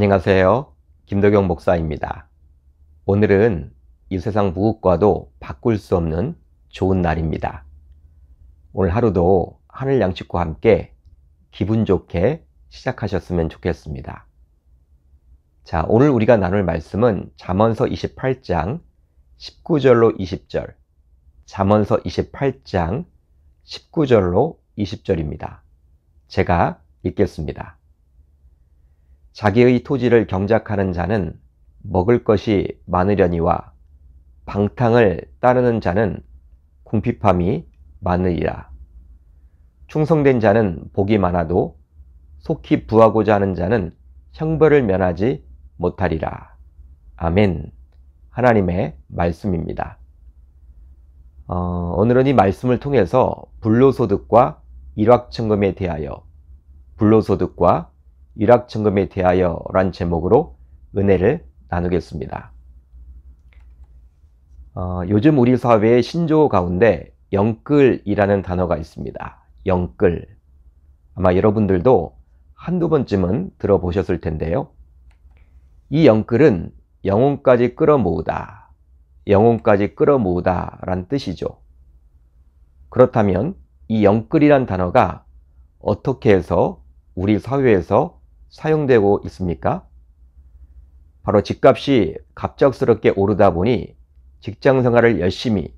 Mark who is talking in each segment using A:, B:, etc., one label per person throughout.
A: 안녕하세요. 김덕영 목사입니다. 오늘은 이 세상 무엇과도 바꿀 수 없는 좋은 날입니다. 오늘 하루도 하늘 양식과 함께 기분 좋게 시작하셨으면 좋겠습니다. 자, 오늘 우리가 나눌 말씀은 잠언서 28장 19절로 20절, 잠언서 28장 19절로 20절입니다. 제가 읽겠습니다. 자기의 토지를 경작하는 자는 먹을 것이 많으려니와 방탕을 따르는 자는 궁핍함이 많으리라. 충성된 자는 복이 많아도 속히 부하고자 하는 자는 형벌을 면하지 못하리라. 아멘. 하나님의 말씀입니다. 어, 오늘은 이 말씀을 통해서 불로소득과 일확천금에 대하여 불로소득과 유락증금에 대하여 란 제목으로 은혜를 나누겠습니다. 어, 요즘 우리 사회의 신조어 가운데 영끌이라는 단어가 있습니다. 영끌. 아마 여러분들도 한두 번쯤은 들어보셨을 텐데요. 이 영끌은 영혼까지 끌어모으다, 영혼까지 끌어모으다 란 뜻이죠. 그렇다면 이 영끌이란 단어가 어떻게 해서 우리 사회에서 사용되고 있습니까? 바로 집값이 갑작스럽게 오르다 보니 직장 생활을 열심히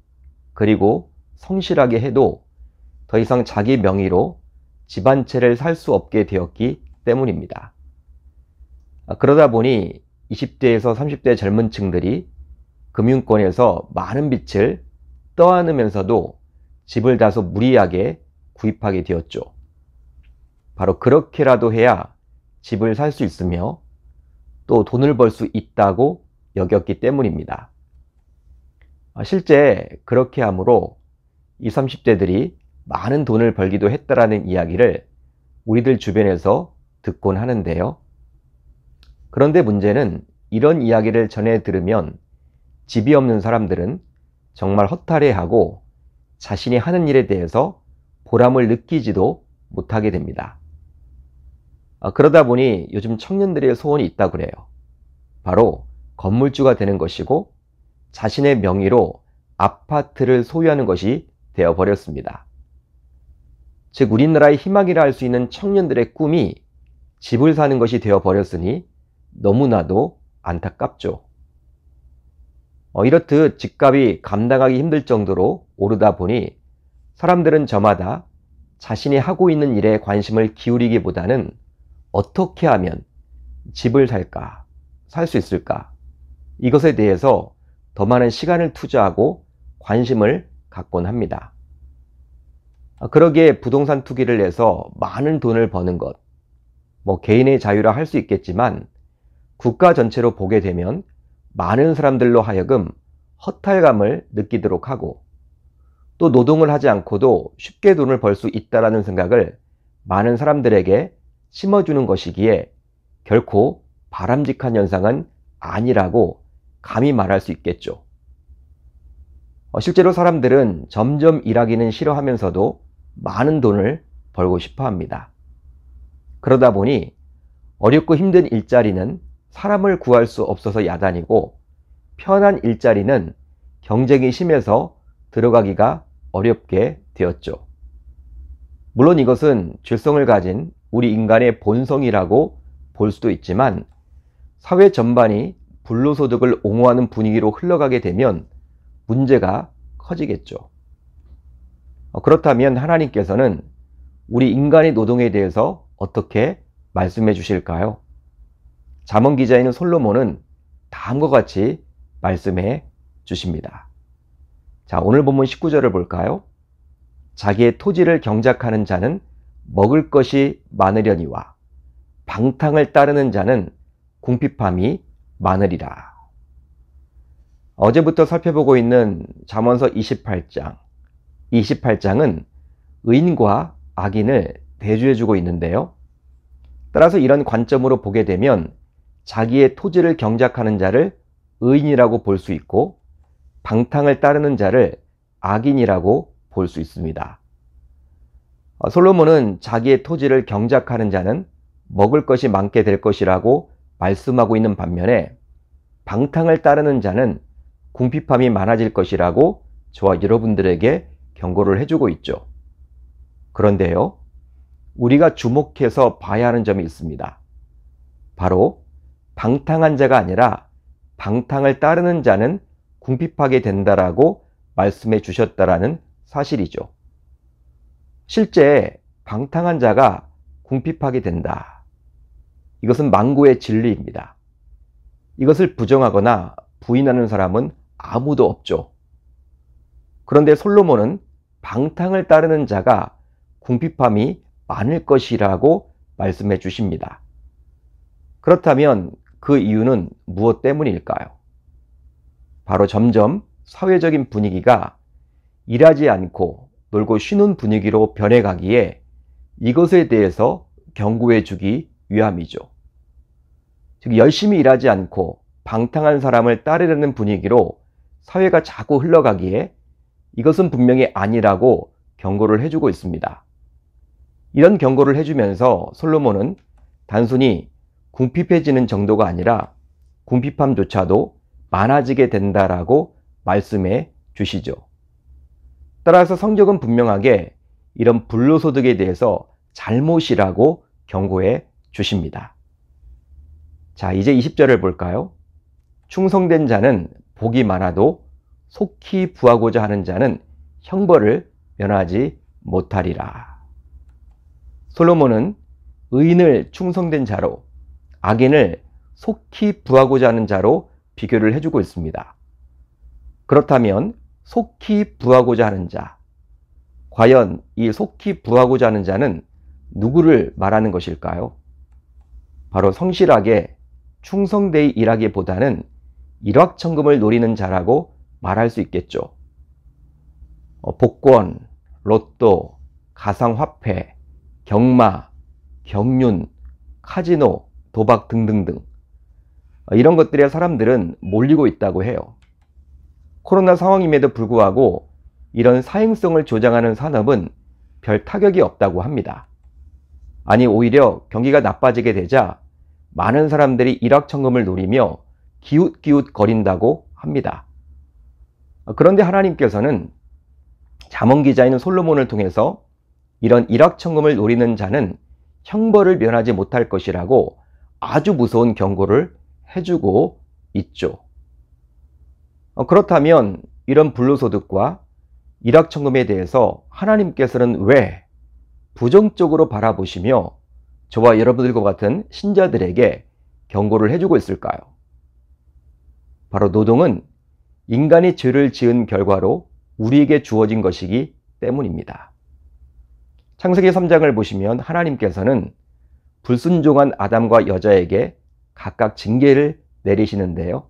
A: 그리고 성실하게 해도 더 이상 자기 명의로 집 한 채를 살 수 없게 되었기 때문입니다. 아, 그러다 보니 20대에서 30대 젊은 층들이 금융권에서 많은 빛을 떠안으면서도 집을 다소 무리하게 구입하게 되었죠. 바로 그렇게라도 해야 집을 살 수 있으며 또 돈을 벌 수 있다고 여겼기 때문입니다. 아, 실제 그렇게 함으로 20, 30대들이 많은 돈을 벌기도 했다라는 이야기를 우리들 주변에서 듣곤 하는데요. 그런데 문제는 이런 이야기를 전해 들으면 집이 없는 사람들은 정말 허탈해하고 자신이 하는 일에 대해서 보람을 느끼지도 못하게 됩니다. 아, 그러다 보니 요즘 청년들의 소원이 있다 그래요. 바로 건물주가 되는 것이고 자신의 명의로 아파트를 소유하는 것이 되어버렸습니다. 즉 우리나라의 희망이라 할 수 있는 청년들의 꿈이 집을 사는 것이 되어버렸으니 너무나도 안타깝죠. 어, 이렇듯 집값이 감당하기 힘들 정도로 오르다 보니 사람들은 저마다 자신이 하고 있는 일에 관심을 기울이기보다는 어떻게 하면 집을 살까, 살 수 있을까? 이것에 대해서 더 많은 시간을 투자하고 관심을 갖곤 합니다. 아, 그러기에 부동산 투기를 해서 많은 돈을 버는 것, 뭐 개인의 자유라 할 수 있겠지만 국가 전체로 보게 되면 많은 사람들로 하여금 허탈감을 느끼도록 하고 또 노동을 하지 않고도 쉽게 돈을 벌 수 있다라는 생각을 많은 사람들에게 심어주는 것이기에 결코 바람직한 현상은 아니라고 감히 말할 수 있겠죠. 어, 실제로 사람들은 점점 일하기는 싫어하면서도 많은 돈을 벌고 싶어 합니다. 그러다 보니 어렵고 힘든 일자리는 사람을 구할 수 없어서 야단이고 편한 일자리는 경쟁이 심해서 들어가기가 어렵게 되었죠. 물론 이것은 죄성을 가진 우리 인간의 본성이라고 볼 수도 있지만 사회 전반이 불로소득을 옹호하는 분위기로 흘러가게 되면 문제가 커지겠죠. 어, 그렇다면 하나님께서는 우리 인간의 노동에 대해서 어떻게 말씀해 주실까요? 자문 기자인 솔로몬은 다음과 같이 말씀해 주십니다. 자, 오늘 본문 19절을 볼까요? 자기의 토지를 경작하는 자는 먹을 것이 많으려니와 방탕을 따르는 자는 궁핍함이 많으리라. 어제부터 살펴보고 있는 잠언서 28장. 28장은 의인과 악인을 대조해 주고 있는데요. 따라서 이런 관점으로 보게 되면 자기의 토지를 경작하는 자를 의인이라고 볼 수 있고 방탕을 따르는 자를 악인이라고 볼 수 있습니다. 어, 솔로몬은 자기의 토지를 경작하는 자는 먹을 것이 많게 될 것이라고 말씀하고 있는 반면에 방탕을 따르는 자는 궁핍함이 많아질 것이라고 저와 여러분들에게 경고를 해주고 있죠. 그런데요, 우리가 주목해서 봐야 하는 점이 있습니다. 바로 방탕한 자가 아니라 방탕을 따르는 자는 궁핍하게 된다라고 말씀해 주셨다라는 사실이죠. 실제 방탕한 자가 궁핍하게 된다. 이것은 망고의 진리입니다. 이것을 부정하거나 부인하는 사람은 아무도 없죠. 그런데 솔로몬은 방탕을 따르는 자가 궁핍함이 많을 것이라고 말씀해 주십니다. 그렇다면 그 이유는 무엇 때문일까요? 바로 점점 사회적인 분위기가 일하지 않고 놀고 쉬는 분위기로 변해가기에 이것에 대해서 경고해 주기 위함이죠. 즉, 열심히 일하지 않고 방탕한 사람을 따르려는 분위기로 사회가 자꾸 흘러가기에 이것은 분명히 아니라고 경고를 해주고 있습니다. 이런 경고를 해주면서 솔로몬은 단순히 궁핍해지는 정도가 아니라 궁핍함조차도 많아지게 된다라고 말씀해 주시죠. 따라서 성경은 분명하게 이런 불로소득에 대해서 잘못이라고 경고해 주십니다. 자, 이제 20절을 볼까요? 충성된 자는 복이 많아도 속히 부하고자 하는 자는 형벌을 면하지 못하리라. 솔로몬은 의인을 충성된 자로 악인을 속히 부하고자 하는 자로 비교를 해주고 있습니다. 그렇다면 속히 부하고자 하는 자. 과연 이 속히 부하고자 하는 자는 누구를 말하는 것일까요? 바로 성실하게 충성되이 일하기보다는 일확천금을 노리는 자라고 말할 수 있겠죠. 어, 복권, 로또, 가상화폐, 경마, 경륜, 카지노, 도박 등등등 어, 이런 것들에 사람들은 몰리고 있다고 해요. 코로나 상황임에도 불구하고 이런 사행성을 조장하는 산업은 별 타격이 없다고 합니다. 아니 오히려 경기가 나빠지게 되자 많은 사람들이 일확천금을 노리며 기웃기웃 거린다고 합니다. 그런데 하나님께서는 자몽 기자인 솔로몬을 통해서 이런 일확천금을 노리는 자는 형벌을 면하지 못할 것이라고 아주 무서운 경고를 해주고 있죠. 어, 그렇다면 이런 불로소득과 일확천금에 대해서 하나님께서는 왜 부정적으로 바라보시며 저와 여러분들과 같은 신자들에게 경고를 해주고 있을까요? 바로 노동은 인간이 죄를 지은 결과로 우리에게 주어진 것이기 때문입니다. 창세기 3장을 보시면 하나님께서는 불순종한 아담과 여자에게 각각 징계를 내리시는데요.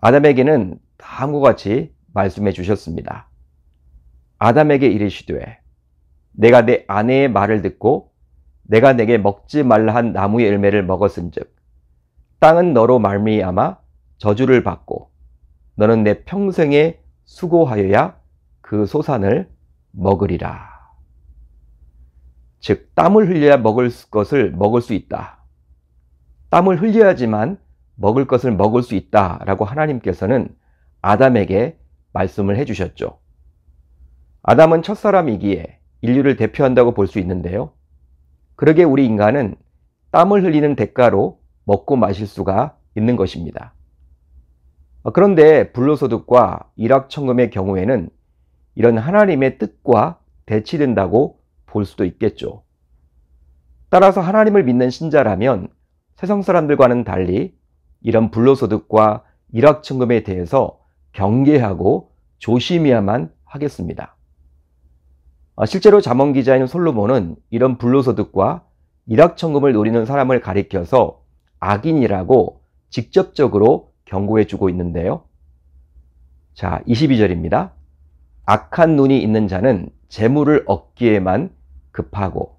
A: 아담에게는 다음과 같이 말씀해 주셨습니다. 아담에게 이르시되 내가 내 아내의 말을 듣고 내가 내게 먹지 말라 한 나무의 열매를 먹었은즉 땅은 너로 말미암아 저주를 받고 너는 내 평생에 수고하여야 그 소산을 먹으리라. 즉 땀을 흘려야 먹을 것을 먹을 수 있다. 땀을 흘려야지만 먹을 것을 먹을 수 있다라고 하나님께서는 아담에게 말씀을 해주셨죠. 아담은 첫사람이기에 인류를 대표한다고 볼 수 있는데요. 그러게 우리 인간은 땀을 흘리는 대가로 먹고 마실 수가 있는 것입니다. 그런데 불로소득과 일확천금의 경우에는 이런 하나님의 뜻과 대치된다고 볼 수도 있겠죠. 따라서 하나님을 믿는 신자라면 세상 사람들과는 달리 이런 불로소득과 일확천금에 대해서 경계하고 조심해야만 하겠습니다. 아, 실제로 자문 기자인 솔로몬은 이런 불로소득과 일확천금을 노리는 사람을 가리켜서 악인이라고 직접적으로 경고해 주고 있는데요. 자, 22절입니다. 악한 눈이 있는 자는 재물을 얻기에만 급하고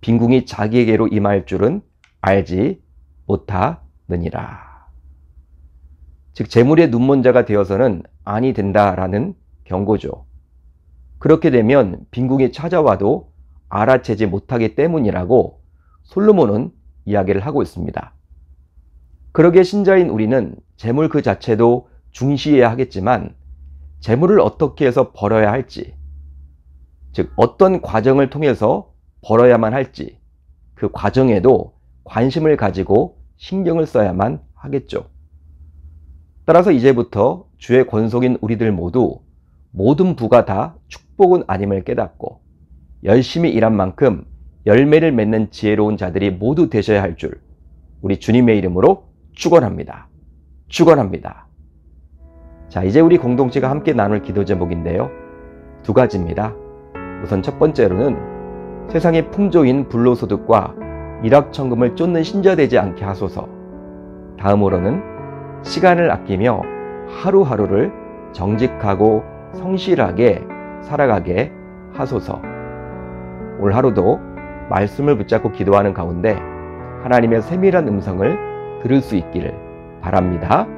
A: 빈궁이 자기에게로 임할 줄은 알지 못하 느니라. 즉 재물의 눈먼 자가 되어서는 아니 된다라는 경고죠. 그렇게 되면 빈궁이 찾아와도 알아채지 못하기 때문이라고 솔로몬은 이야기를 하고 있습니다. 그러게 신자인 우리는 재물 그 자체도 중시해야 하겠지만 재물을 어떻게 해서 벌어야 할지, 즉 어떤 과정을 통해서 벌어야만 할지 그 과정에도 관심을 가지고 신경을 써야만 하겠죠. 따라서 이제부터 주의 권속인 우리들 모두 모든 부가 다 축복은 아님을 깨닫고 열심히 일한 만큼 열매를 맺는 지혜로운 자들이 모두 되셔야 할 줄 우리 주님의 이름으로 축원합니다. 축원합니다. 자, 이제 우리 공동체가 함께 나눌 기도 제목인데요. 두 가지입니다. 우선 첫 번째로는 세상의 풍조인 불로소득과 일확천금을 쫓는 신자되지 않게 하소서. 다음으로는 시간을 아끼며 하루하루를 정직하고 성실하게 살아가게 하소서. 올 하루도 말씀을 붙잡고 기도하는 가운데 하나님의 세밀한 음성을 들을 수 있기를 바랍니다.